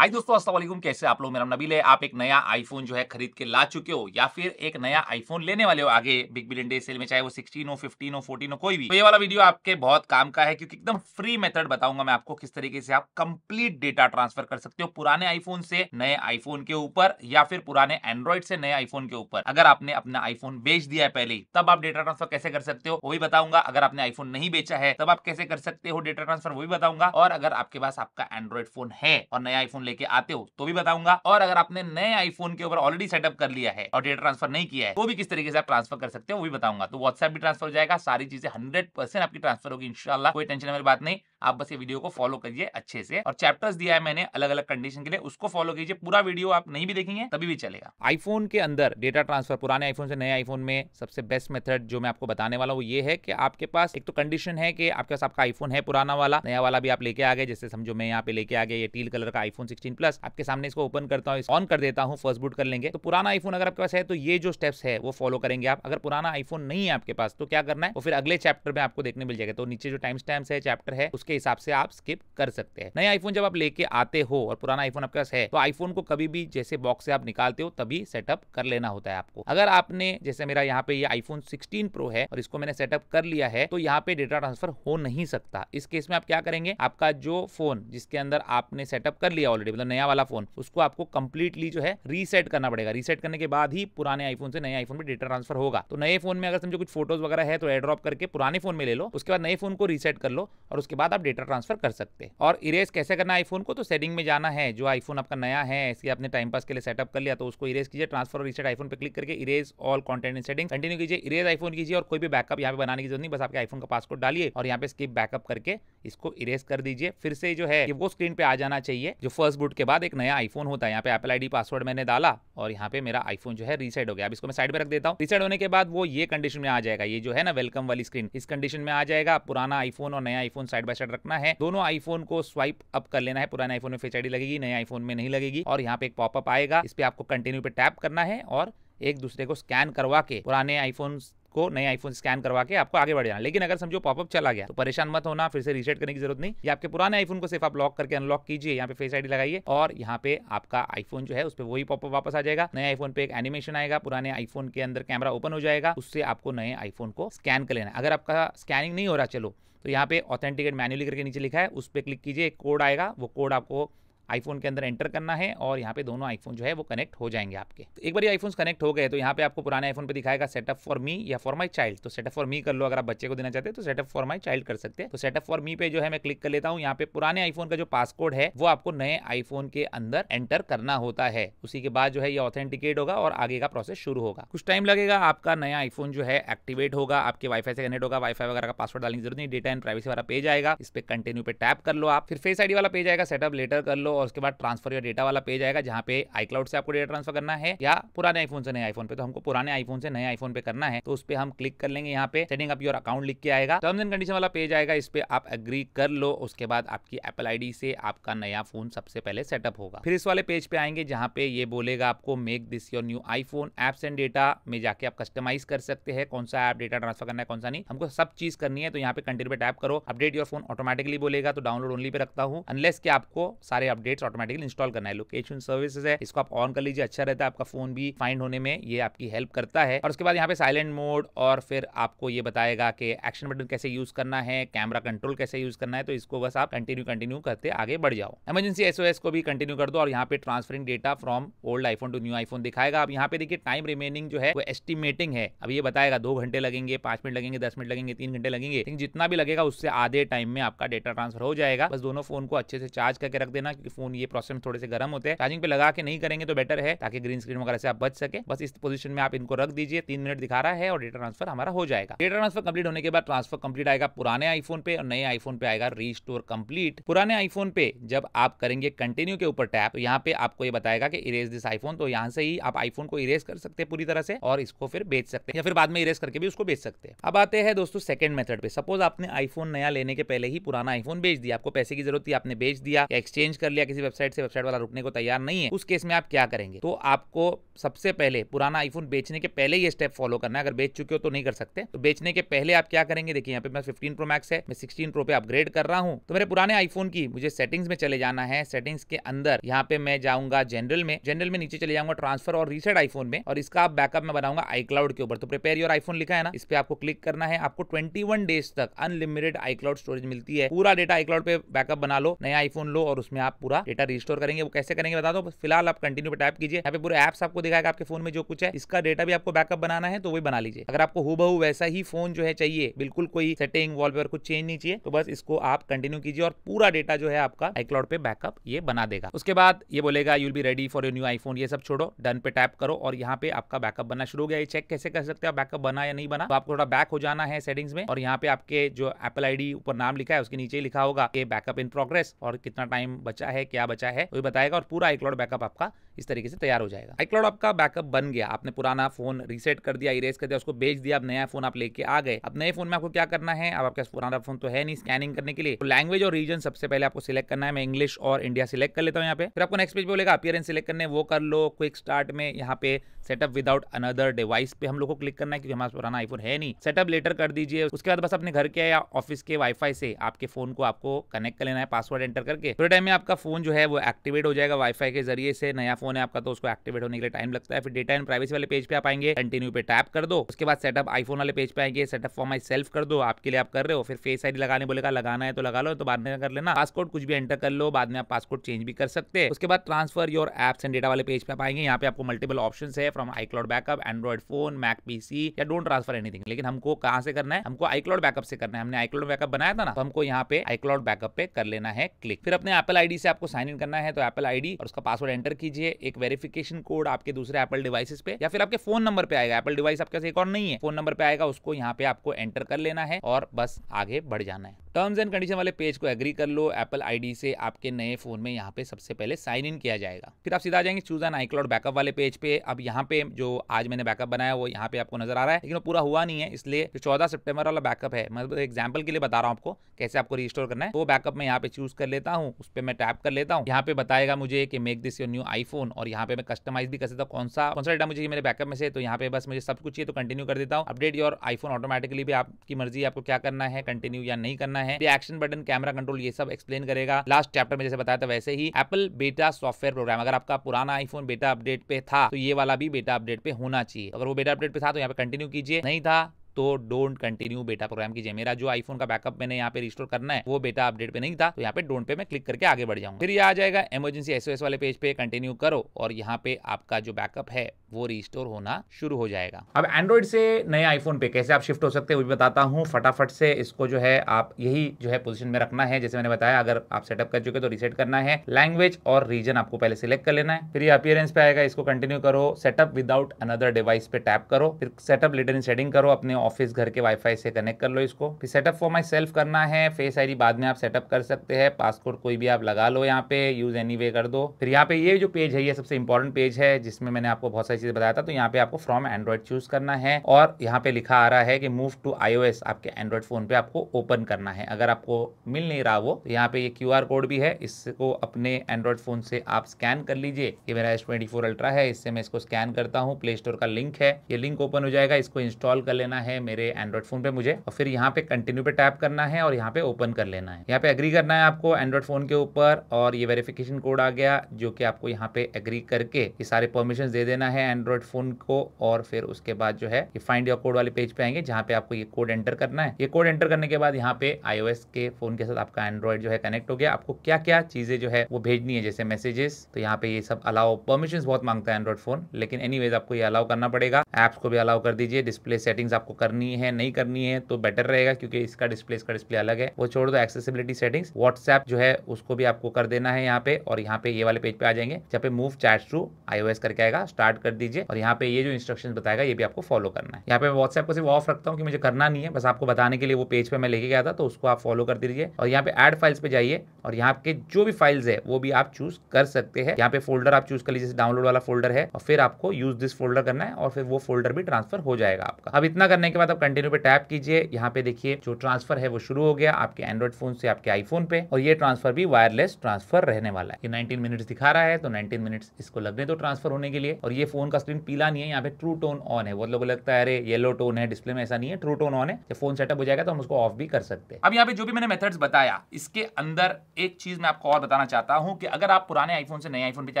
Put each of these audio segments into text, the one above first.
हाय दोस्तों अस्सलाम वालेकुम कैसे आप लोग मेरा नबील है आप एक नया आईफोन जो है खरीद के ला चुके हो या फिर एक नया आईफोन लेने वाले हो आगे बिग बिलियन डे सेल में चाहे वो 16 हो 15 हो 14 हो कोई भी तो ये वाला वीडियो आपके बहुत काम का है क्योंकि एकदम फ्री मेथड बताऊंगा मैं आपको किस तरीके से आप कंप्लीट डेटा ट्रांसफर कर सकते हो पुराने आईफोन से नए आईफोन के ऊपर या फिर पुराने एंड्रॉइड से नए आईफोन के ऊपर अगर आपने अपना आईफोन बेच दिया है पहले तब आप डेटा ट्रांसफर कैसे कर सकते हो वो भी बताऊंगा अगर आपने आईफोन नहीं बेचा है तब आप कैसे कर सकते हो डेटा ट्रांसफर वो भी बताऊंगा और अगर आपके पास आपका एंड्रॉइड फोन है और नया आईफोन लेके आते हो तो भी बताऊंगा और अगर आपने नए आईफोन के ऊपर ऑलरेडी सेटअप कर लिया है और डेटा ट्रांसफर नहीं किया है तो भी किस तरीके से आप ट्रांसफर कर सकते हो वो भी बताऊंगा तो व्हाट्सएप भी ट्रांसफर हो जाएगा सारी चीजें हंड्रेड आपकी ट्रांसफर होगी इनशाला कोई टेंशन वाली बात नहीं आप बस ये वीडियो को फॉलो करिए अच्छे से और चैप्टर्स दिया है मैंने अलग अलग कंडीशन के लिए उसको फॉलो कीजिए पूरा वीडियो आप नहीं भी देखेंगे तभी भी चलेगा आईफोन के अंदर डेटा ट्रांसफर पुराने आईफोन से नए आईफोन में सबसे बेस्ट मेथड जो मैं आपको बताने वाला हूँ ये है कि आपके पास एक तो कंडीशन है कि आपके पास आपका आईफोन है पुराना वाला नया वाला भी आप लेके आ गए जैसे समझो मैं यहाँ पे लेके आ गया ये टील कलर का आईफोन सिक्सटीन प्लस आपके सामने इसको ओपन करता हूँ ऑन कर देता हूँ फर्स्ट बुट कर लेंगे तो पुराना आईफोन अगर आपके पास है तो ये जो स्टेप्स है वो फॉलो करेंगे आप अगर पुराना आईफोन नहीं है आपके पास तो क्या करना है वो फिर अगले चैप्टर में आपको देखने मिल जाएगा तो नीचे जो टाइम स्टैम्स है चैप्टर है उसके हिसाब से आप स्किप कर सकते हैं नया आईफोन जब आप लेके आते हो और पुराना आईफोन आपके पास है तो आईफोन को कभी भी जैसे बॉक्स से आप निकालते हो तभी सेटअप कर लेना होता है आपको अगर आपने जैसे मेरा यहाँ पे ये आईफोन सिक्सटीन प्रो है और इसको मैंने सेटअप कर लिया है तो यहाँ पे डेटा ट्रांसफर हो नहीं सकता इस केस में आप क्या करेंगे आपका जो फोन जिसके अंदर आपने सेटअप कर लिया ऑलरेडी ऑलरेडी मतलब नया वाला फोन उसको आपको कंप्लीटली जो है रीसेट करना पड़ेगा रीसेट करने के बाद ही पुराने आईफोन से नए आईफोन में डेटा ट्रांसफर होगा तो नए फोन में अगर समझो कुछ फोटोज वगैरह है तो एड्रॉप करके पुराने फोन में ले लो उसके बाद नए फोन को रीसेट कर लो और उसके बाद आप डेटा ट्रांसफर कर सकते हैं और इरेज कैसे करना आईफोन को तो सेटिंग में जाना है जो आईफोन आपका नया है ऐसे आपने टाइम पास के लिए सेटअप कर लिया तो उसको इरेज कीजिए ट्रांसफर और रीसेट आईफोन पर क्लिक करके erase all content in setting continue कीजिए इरेज आईफोन कीजिए और कोई भी बैकअप यहाँ पे बनाने की जरूरत नहीं बस आपके आईफोन का पासकोड डालिए और यहाँ पे स्किप बैकअप करके इसको इरेज कर दीजिए फिर से जो है वो स्क्रीन पे आ जाना चाहिए जो फर्स्ट रिवर्स बूट के बाद एक नया आईफोन होता है यहाँ पे एपल आईडी पासवर्ड मैंने डाला और यहाँ पे मेरा आईफोन जो है रीसेट हो गया अब इसको मैं साइड पर रख देता हूँ रीसेट होने के बाद वो ये कंडीशन में आ जाएगा ये जो है ना वेलकम वाली स्क्रीन इस कंडीशन में आ जाएगा पुराना आईफोन और नया आईफोन साइड बाय साइड रखना है दोनों आईफोन को स्वाइप अप कर लेना है पुराने आईफोन में फेच आईडी लगेगी नए आईफोन में नहीं लगेगी और यहाँ पे एक पॉपअप आएगा इस पर आपको कंटिन्यू पे टैप करना है और एक दूसरे को स्कैन करवा के पुराने आईफोन को नए आईफोन स्कैन करवा के आपको आगे बढ़ जाना लेकिन अगर समझो पॉपअप चला गया तो परेशान मत होना फिर से रीसेट करने की जरूरत नहीं या आपके पुराने आईफोन को सिर्फ आप लॉक करके अनलॉक कीजिए यहाँ पे फेस आईडी लगाइए और यहाँ पे आपका आईफोन जो है उस पर वही पॉपअप वापस आ जाएगा नए आईफोन पे एक एनिमेशन आएगा पुराने आईफोन के अंदर कैमरा ओपन हो जाएगा उससे आपको नए आईफोन को स्कैन कर लेना अगर आपका स्कैनिंग नहीं हो रहा चलो तो यहाँ पे ऑथेंटिकेट मैन्युअली करके नीचे लिखा है उस पर क्लिक कीजिए एक कोड आएगा वो कोड आपको आईफोन के अंदर एंटर करना है और यहाँ पे दोनों आईफोन जो है वो कनेक्ट हो जाएंगे आपके तो एक बार ये आईफोन कनेक्ट हो गए तो यहाँ पे आपको पुराने आईफोन पे दिखाएगा सेटअप फॉर मी या फॉर माई चाइल्ड तो सेटअप फॉर मी कर लो अगर आप बच्चे को देना चाहते हैं तो सेटअप फॉर माई चाइल्ड कर सकते हैं तो सेटअप फॉर मी पे जो है मैं क्लिक कर लेता हूँ यहाँ पे पुराने आईफोन का जो पासकोड है वो आपको नए आईफोन के अंदर एंटर करना होता है उसी के बाद जो है ये ऑथेंटिकेट होगा और आगे का प्रोसेस शुरू होगा कुछ टाइम लगेगा आपका नया आईफोन जो है एक्टिवेट होगा आपके वाईफाई से कनेक्ट होगा वाईफाई वगैरह का पासवर्ड डालने की जरूरत नहीं डेटा एंड प्राइवेसी वाला पेज आएगा इस पर कंटिन्यू पे टैप कर लो आप फिर फेस आईडी वाला पेज आएगा सेटअप लेटर कर लो और उसके बाद ट्रांसफर या डेटा वाला पेज आएगा जहाँ पे आई क्लाउड से आपको डेटा ट्रांसफर करना है या पुराने आईफोन से नए आईफोन पे तो हमको पुराने आईफोन से नए आईफोन पे करना है तो उस पर हम क्लिक कर लेंगे यहाँ पे सेटिंग अप योर अकाउंट लिख के आएगा टर्म्स एंड कंडीशन वाला पेज आएगा इस पर आप एग्री कर लो उसके बाद आपकी एपल आई से आपका नया फोन सबसे पहले सेटअप होगा फिर इस वाले पेज पे आएंगे जहाँ पे ये बोलेगा आपको make this your new iPhone apps and data में जाके आप कस्टमाइज कर सकते हैं कौन सा ऐप डेटा ट्रांसफर करना है कौन सा नहीं हमको सब चीज करनी है तो यहाँ पे कंटिन्यू पे टैप करो अपडेट योर फोन ऑटोमेटिकली बोलेगा तो डाउनलोड ओनली पे रखता हूँ अनलेस के आपको सारे अपडेट अपडेट ऑटोमेटिकली इंस्टॉल करना है लोकेशन सर्विसेज है इसको आप ऑन कर लीजिए अच्छा रहता है आपका फोन भी फाइंड होने में ये आपकी हेल्प करता है और उसके बाद यहाँ पे साइलेंट मोड और फिर आपको ये बताएगा कि एक्शन बटन कैसे यूज करना है कैमरा कंट्रोल कैसे यूज करना है तो इसको बस आप कंटिन्यू कंटिन्यू करते आगे बढ़ जाओ इमरजेंसी एसओएस को भी कंटिन्यू कर दो और यहाँ पे transferring data from old iPhone to new iPhone दिखाएगा आप यहाँ पे देखिए टाइम रिमेनिंग जो है वो एस्टिमेटिंग है अब ये बताएगा दो घंटे लगेंगे पांच मिनट लगेंगे दस मिनट लगेंगे तीन घंटे लगेंगे लेकिन जितना भी लगेगा उससे आधे टाइम में आपका डेटा ट्रांसफर हो जाएगा बस दोनों फोन को अच्छे से चार्ज करके रख देना क्योंकि फोन ये प्रोसेस में थोड़े से गर्म होते हैं चार्जिंग पे लगा के नहीं करेंगे तो बेटर है ताकि ग्रीन स्क्रीन वगैरह से आप बच सके बस इस पोजिशन में आप इनको रख दीजिए तीन मिनट दिखा रहा है और डेटा ट्रांसफर हमारा हो जाएगा डेटा ट्रांसफर कंप्लीट होने के बाद ट्रांसफर कंप्लीट आएगा पुराने आईफोन पे और नए आईफोन पे आएगा रीस्टोर कंप्लीट पुराने आईफोन पे जब आप करेंगे कंटिन्यू के ऊपर टैप यहाँ पे आपको ये बताएगा कि इरेज दिस आईफोन तो यहाँ से ही आप आईफोन को इरेज कर सकते हैं पूरी तरह से और इसको फिर बेच सकते हैं या फिर बाद में इरेज करके भी उसको बेच सकते हैं अब आते हैं दोस्तों सेकंड मेथड पे सपोज आपने आईफोन नया लेने के पहले ही पुराना आईफोन बेच दिया आपको पैसे की जरूरत थी आपने बेच दिया एक्सचेंज कर लिया या किसी वेबसाइट से वेबसाइट वाला रुकने को तैयार नहीं है उस केस में आप क्या करेंगे तो आपको सबसे पहले पुराना आईफोन बेचने के पहले ये स्टेप फॉलो करना है अगर बेच चुके हो तो नहीं कर सकते तो बेचने के पहले आप क्या करेंगे देखिए यहाँ पे मैं फिफ्टीन प्रो मैक्स है मैं सिक्सटीन प्रो पे अपग्रेड कर रहा हूँ तो मेरे पुराने आईफोन की मुझे सेटिंग्स में चले जाना है सेटिंग्स के अंदर यहाँ पे मैं जाऊंगा जनरल में जनरल में नीचे चले जाऊंगा ट्रांसफर और रीसेट आईफोन में और इसका आप बैकअप में बनाऊंगा आई क्लाउड के ऊपर तो प्रिपेयर योर आईफोन लिखा है ना इस पर आपको क्लिक करना है आपको ट्वेंटी डेज तक अनलिमिटेड आई क्लाउड स्टोरेज मिलती है पूरा डेटा आई क्लाउड पे बैकअप बना लो नया आईफोन लो और उसमें आप पूरा पूरा डेटा रिस्टोर करेंगे वो कैसे करेंगे बता दो फिलहाल आप कंटिन्यू पर टाइप कीजिए यहाँ पे पूरे एप्स आपको दिखाएगा आपके फोन में जो कुछ है इसका डेटा भी आपको बैकअप बनाना है तो वही बना लीजिए अगर आपको हु वैसा ही फोन जो है चाहिए बिल्कुल कोई सेटिंग वॉलपेपर कुछ चेंज नहीं चाहिए तो बस इसको आप कंटिन्यू कीजिए और पूरा डेटा जो है आपका आईक्लाउड पे बैकअप ये बना देगा उसके बाद ये बोलेगा you'll be ready for new iPhone ये सब छोड़ो डन पे टैप करो और यहाँ पे आपका बैकअप बनना शुरू हो गया ये चेक कैसे कर सकते हैं बैकअप बना या नहीं बना तो आपको थोड़ा बैक हो जाना है सेटिंग्स में और यहाँ पे आपके जो एप्पल आईडी ऊपर नाम लिखा है उसके नीचे लिखा होगा बैकअप इन प्रोग्रेस और कितना टाइम बचा है है क्या बचा है वही बताएगा और पूरा एक लॉट बैकअप आपका इस तरीके से तैयार हो जाएगा आईक्लाउड आपका बैकअप बन गया आपने पुराना फोन रीसेट कर दिया इरेज कर दिया उसको बेच दिया अब नया फोन आप लेके आ गए अब नए फोन में आपको क्या करना है अब आपके पुराना फोन तो है नहीं स्कैनिंग करने के लिए तो लैंग्वेज और रीजन सबसे पहले आपको सिलेक्ट करना है मैं इंग्लिश और इंडिया सिलेक्ट कर लेता हूँ यहाँ पे फिर आपको नेक्स्ट पेज बोलेगा अपियरेंस सिलेक्ट करने वो कर लो क्विक स्टार्ट में यहाँ पे सेटअप विदाउट अनदर डिवाइस पे हम लोग को क्लिक करना है क्योंकि हमारा पुराना आईफोन है नहीं सेटअप लेटर कर दीजिए उसके बाद बस अपने घर के या ऑफिस के वाईफाई से आपके फोन को आपको कनेक्ट कर लेना है पासवर्ड एंटर करके थोड़े टाइम में आपका फोन जो है वो एक्टिवेट हो जाएगा वाईफाई के जरिए से नया फोन है आपका तो उसको एक्टिवेट होने के लिए टाइम लगता है फिर डेटा एंड प्राइवेसी वाले पेज पे आप आएंगे कंटिन्यू पे टैप कर दो उसके बाद सेटअप आईफोन वाले पेज पे आएंगे सेटअप फॉर माई सेल्फ कर दो आपके लिए आप कर रहे हो फिर फेस आई लगाने बोलेगा लगाना है तो लगा लो तो बाद में कर लेना पासपोर्ट कुछ भी एंटर कर लो बाद में आप पासपोर्ट चेंज भी कर सकते हैं उसके बाद transfer your apps and data वाले पेज पे आप आएंगे यहाँ पे आपको मल्टीपल ऑप्शन है from iCloud backup Android phone Mac PC या डोंट ट्रांसफर एनीथिंग लेकिन हमको कहाँ से करना है हमको आई क्लाउड बैकअप से करना है हमने आई क्लाउड बैकअप बनाया था ना तो हमको यहाँ पे आई क्लाउड बैकअप पे कर लेना है क्लिक फिर अपने एप्पल आईडी से आपको साइन इन करना है तो एप्पल आईडी और उसका पासवर्ड एंटर कीजिए एक वेरिफिकेशन कोड आपके दूसरे एप्पल डिवाइसेस पे या फिर आपके फोन नंबर पे आएगा एप्पल डिवाइस आपके एक और नहीं है फोन नंबर पे आएगा उसको यहाँ पे आपको एंटर कर लेना है और बस आगे बढ़ जाना है टर्म्स एंड कंडीशन वाले पेज को एग्री कर लो एप्पल आईडी से आपके नए फोन में यहाँ पे सबसे पहले साइन इन किया जाएगा फिर आप सीधा जाएंगे चूज एन आई बैकअप वाले पेज पे अब यहाँ पे जो आज मैंने बैकअप बनाया वो यहाँ पे आपको नजर आ रहा है लेकिन वो पूरा हुआ नहीं है इसलिए जो चौदह सेप्टेबर वाला बैकअप है मैं एग्जाम्पल के लिए बता रहा हूँ आपको कैसे आपको रिस्टोर करना है वो बैकअप मैं यहाँ पे चूज कर लेता हूँ उस पर मैं टैप कर लेता हूँ यहाँ पे बताएगा मुझे कि make this your new iPhone phone और यहाँ पे मैं कस्टमाइज भी कर सकता हूँ कौन सा कौन सा डेटा मुझे मेरे बैकअप में से तो यहाँ पे बस मुझे सब कुछ ये तो कंटिन्यू कर देता हूँ अपडेट योर आईफोन ऑटोमेटिकली भी आपकी मर्जी आपको क्या करना है कंटिन्यू या नहीं करना है एक्शन बटन कैमरा कंट्रोल ये सब एक्सप्लेन करेगा लास्ट चैप्टर में जैसे बताया था वैसे ही एप्पल बेटा सॉफ्टवेयर प्रोग्राम अगर आपका पुराना आईफोन बेटा अपडेट पे था तो ये वाला भी बेटा अपडेट पे होना चाहिए अगर वो बेटा अपडेट पे था तो यहाँ पे कंटिन्यू कीजिए नहीं था तो डोंट कंटिन्यू बेटा प्रोग्राम कीजिए मेरा जो आईफोन का बैकअप मैंने यहाँ पे रिस्टोर करना है वो बेटा अपडेट पे नहीं था तो यहाँ पे डोंट पे मैं क्लिक करके आगे बढ़ जाऊँ फिर ये आ जाएगा इमरजेंसी एसओएस वाले पेज पे कंटिन्यू करो और यहाँ पे आपका जो बैकअप है वो रिस्टोर होना शुरू हो जाएगा अब एंड्रॉइड से नए आईफोन पे कैसे आप शिफ्ट हो सकते हैं वो भी बताता हूँ फटाफट से इसको जो है आप यही जो है पोजिशन में रखना है जैसे मैंने बताया अगर आप सेटअप कर चुके तो रिसेट करना है लैंग्वेज और रीजन आपको पहले सिलेक्ट कर लेना है फिर ये अपियरेंस पे आएगा इसको कंटिन्यू करो सेटअप विदाउट अनदर डिवाइस पे टैप करो फिर सेटअप लेटर इन सेटिंग करो अपने ऑफिस घर के वाईफाई से कनेक्ट कर लो इसको फिर सेटअप फॉर माई सेल्फ करना है फेस आईडी बाद में आप सेटअप कर सकते हैं पासपोर्ट कोई भी आप लगा लो यहाँ पे यूज एनी कर दो फिर यहाँ पे ये जो पेज है ये सबसे इंपॉर्टेंट पेज है जिसमें मैंने आपको बहुत सारी चीज़ बताया था तो यहाँ पे आपको फ्रॉम एंड्रॉइड चूज करना है और यहाँ पे लिखा आ रहा है कि मूव टू आईओएस आपके एंड्रॉइड फोन पे आपको ओपन करना है अगर आपको मिल नहीं रहा वो तो यहाँ पे ये यह कोड भी है इसको अपने एंड्रॉइड फोन से आप स्कैन कर लीजिए ये मेरा एस ट्वेंटी अल्ट्रा है इससे मैं इसको स्कैन करता हूँ प्ले स्टोर का लिंक है ये लिंक ओपन हो जाएगा इसको इंस्टॉल कर लेना है मेरे एंड्रॉइड फोन पे मुझे और फिर यहाँ पे कंटिन्यू पे टैप करना है और यहाँ पे ओपन कर लेना है यहाँ पे अग्री करना है आपको एंड्रॉइड फोन के ऊपर और ये वेरिफिकेशन कोड आ गया जो कि आपको यहाँ पे एग्री करके ये सारे परमिशन दे देना है एंड्रॉइड फोन को और फिर उसके बाद जो है ये फाइंड योर कोड वाले पेज पे आएंगे जहां पे आपको ये कोड एंटर करना है ये कोड एंटर करने के बाद यहाँ पे आईओएस के फोन के साथ आपका एंड्रॉइड जो है कनेक्ट हो गया आपको क्या क्या चीजें जो है वो भेजनी है जैसे मैसेजेस तो यहाँ पे ये सब अलाउ परमिशन बहुत मांगता है एंड्रॉइड फोन लेकिन एनी आपको ये अलाउ करना पड़ेगा एप्स को भी अलाउ कर दीजिए डिस्प्ले सेटिंग्स आपको करनी है नहीं करनी है तो बेटर रहेगा क्योंकि इसका डिस्प्ले इसका डिस्प्ले अलग है वो छोड़ दो एक्सेसिबिलिटी सेटिंग्स व्हाट्सएप जो है उसको भी आपको कर देना है यहाँ पे और यहाँ पे ये वाले पेज पे आ जाएंगे जहाँ पे मूव चैट्स थ्रू आईओएस करके आएगा स्टार्ट कर कर दीजिए और यहाँ पे ये जो इंस्ट्रक्शन बताएगा ये भी आपको फॉलो करना है यहाँ पे व्हाट्सएप को सिर्फ ऑफ रखता हूँ कि मुझे करना नहीं है बस आपको बताने के लिए वो पेज पे मैं लेके गया था तो उसको आप फॉलो कर दीजिए और यहाँ पे एड फाइल्स पे जाइए और यहाँ के जो भी फाइल्स है वो भी आप चूज कर सकते हैं यहाँ पे फोल्डर आप चूज कर लीजिए डाउनलोड वाला फोल्डर है और फिर आपको यूज दिस फोल्डर करना है और फिर वो फोल्डर भी ट्रांसफर हो जाएगा आपका अब इतना करने के बाद आप कंटिन्यू पे टैप कीजिए यहाँ पे देखिए जो ट्रांसफर है वो शुरू हो गया आपके एंड्रॉइड फोन से आपके आईफोन पे और ये ट्रांसफर भी वायरलेस ट्रांसफर रहने वाला है ये 19 मिनट्स दिखा रहा है तो 19 मिनट्स इसको लगने दो ट्रांसफर होने के लिए और ये फोन फ़ोन का स्क्रीन पीला नहीं है यहाँ पे ट्रू टोन ऑन है बहुत लोगों को लगता है अरे येलो टोन है डिस्प्ले में ऐसा नहीं है ट्रू टोन ऑन है जब फोन सेटअप हो जाएगा तो हम उसको ऑफ भी कर सकते हैं अब यहाँ पे जो भी मैंने मेथड्स बताया इसके अंदर एक चीज मैं आपको और बताना चाहता हूँ कि अगर आप पुराने आईफोन से नए आईफोन पे जा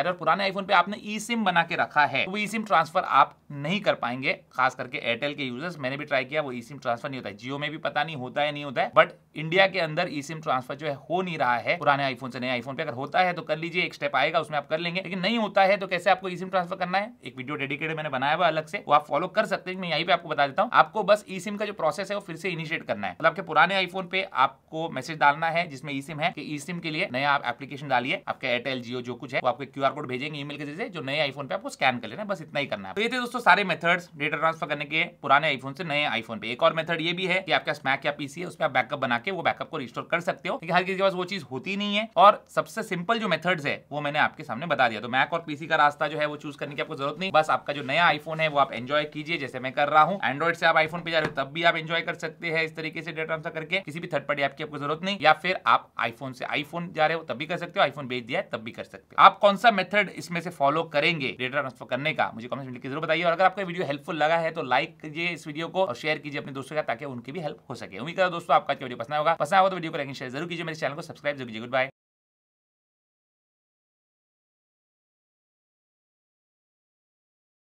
रहे हो पुराने आईफोन पे आपने ई सिम बना के रखा है तो वो ई सिम ट्रांसफर आप नहीं कर पाएंगे खास करके एयरटेल के यूजर्स मैंने भी ट्राई किया वो ई सिम ट्रांसफर नहीं होता है जियो में भी पता नहीं होता है नहीं होता है बट इंडिया के अंदर ई सिम ट्रांसफर जो है हो नहीं रहा है पुराने आईफोन से नए आईफोन पे अगर होता है तो कर लीजिए एक स्टेप आएगा उसमें आप कर लेंगे लेकिन नहीं होता है तो कैसे आपको ई सिम ट्रांसफर करना है एक एक वीडियो डेडिकेटेड मैंने बनाया हुआ अलग से वो आप फॉलो कर सकते हैं मैं यहीं पे आपको बता देता हूँ आपको बस ई सिम का जो प्रोसेस है वो फिर से इनिशिएट करना है मतलब आपके पुराने आईफोन पे आपको मैसेज डालना है जिसमें ई सिम है ई सिम के लिए नया आप एप्लीकेशन डालिए आपका एयरटेल जियो जो कुछ है वो आपके क्यूआर कोड भेजेंगे ईमेल के जरिए जो नए आईफोन पे आपको स्कैन कर लेना है बस इतना ही करना है तो ये थे दोस्तों सारे मेथड्स डेटा ट्रांसफर करने के पुराने आईफोन से नए आईफोन पे एक और मेथड ये भी है कि आपका स्मैक या पीसी है उस पर आप बैकअप बना के वो बैकअप को रिस्टोर कर सकते हो क्योंकि हर किसी के पास वो चीज होती नहीं है और सबसे सिंपल जो मेथड्स है वो मैंने आपके सामने बता दिया तो मैक और पीसी का रास्ता जो है वो चूज करने की आपको जरूरत नहीं नहीं बस आपका जो नया आईफोन है वो आप एंजॉय कीजिए जैसे मैं कर रहा हूँ एंड्रॉइड से आप आईफोन पे जा रहे हो तब भी आप एंजॉय कर सकते हैं इस तरीके से डेटा ट्रांसफर करके किसी भी थर्ड पार्टी ऐप की आपको जरूरत नहीं या फिर आप आईफोन से आईफोन जा रहे हो तब भी कर सकते हो आईफोन भेज दिया है तब भी कर सकते हो आप कौन सा मेथड इसमें से फॉलो करेंगे डेटा ट्रांसफर करने का मुझे कमेंट में जरूर बताइए और अगर आपका वीडियो हेल्पफुल लगा है तो लाइक कीजिए इस वीडियो को और शेयर कीजिए अपने दोस्तों का ताकि उनकी भी हेल्प हो सके उम्मीद करो दोस्तों आपका वीडियो पसंद होगा पसंद होगा तो वीडियो को लाइक शेयर जरूर कीजिए मेरे चैनल को सब्सक्राइब जरूर कीजिए गुड बाय